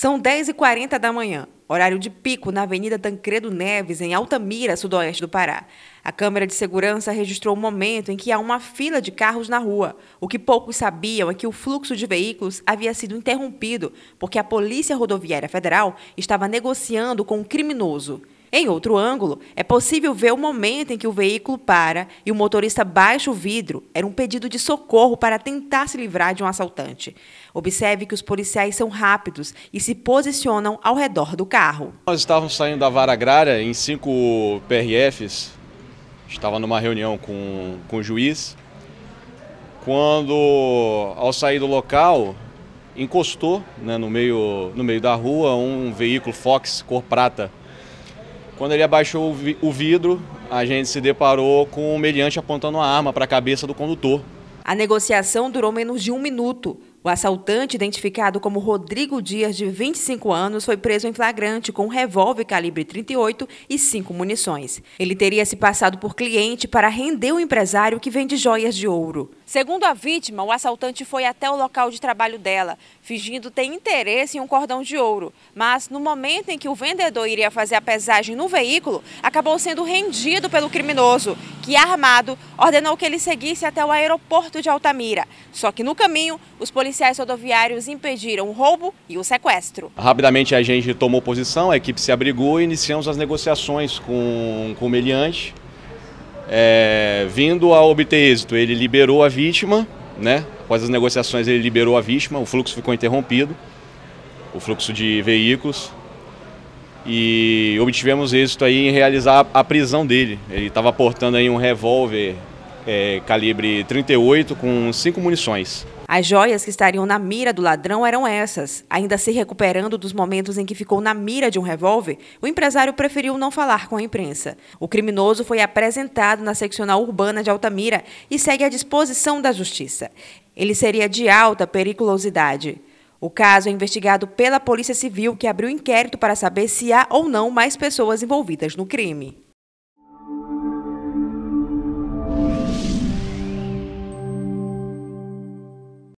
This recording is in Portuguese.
São 10h40 da manhã, horário de pico na Avenida Tancredo Neves, em Altamira, sudoeste do Pará. A câmera de segurança registrou o um momento em que há uma fila de carros na rua. O que poucos sabiam é que o fluxo de veículos havia sido interrompido porque a Polícia Rodoviária Federal estava negociando com um criminoso. Em outro ângulo, é possível ver o momento em que o veículo para e o motorista baixa o vidro. Era um pedido de socorro para tentar se livrar de um assaltante. Observe que os policiais são rápidos e se posicionam ao redor do carro. Nós estávamos saindo da vara agrária em cinco PRFs. Estava numa reunião com, com o juiz. Quando, ao sair do local, encostou né, no, meio, no meio da rua um veículo Fox cor prata quando ele abaixou o vidro, a gente se deparou com o um meliante apontando a arma para a cabeça do condutor. A negociação durou menos de um minuto. O assaltante, identificado como Rodrigo Dias, de 25 anos, foi preso em flagrante com um revólver calibre 38 e cinco munições. Ele teria se passado por cliente para render o empresário que vende joias de ouro. Segundo a vítima, o assaltante foi até o local de trabalho dela, fingindo ter interesse em um cordão de ouro. Mas no momento em que o vendedor iria fazer a pesagem no veículo, acabou sendo rendido pelo criminoso, que armado ordenou que ele seguisse até o aeroporto de Altamira. Só que no caminho, os policiais rodoviários impediram o roubo e o sequestro. Rapidamente a gente tomou posição, a equipe se abrigou e iniciamos as negociações com, com o meliante é, vindo a obter êxito, ele liberou a vítima, né? Após as negociações, ele liberou a vítima, o fluxo ficou interrompido, o fluxo de veículos, e obtivemos êxito aí em realizar a prisão dele. Ele estava portando aí um revólver é, calibre 38 com cinco munições. As joias que estariam na mira do ladrão eram essas. Ainda se recuperando dos momentos em que ficou na mira de um revólver, o empresário preferiu não falar com a imprensa. O criminoso foi apresentado na seccional urbana de Altamira e segue à disposição da justiça. Ele seria de alta periculosidade. O caso é investigado pela Polícia Civil, que abriu inquérito para saber se há ou não mais pessoas envolvidas no crime.